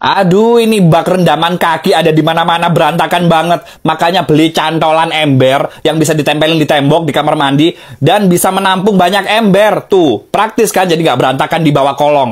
Aduh, ini bak rendaman kaki ada di mana-mana berantakan banget. Makanya beli cantolan ember yang bisa ditempelin di tembok di kamar mandi dan bisa menampung banyak ember. Tuh, praktis kan jadi nggak berantakan di bawah kolong.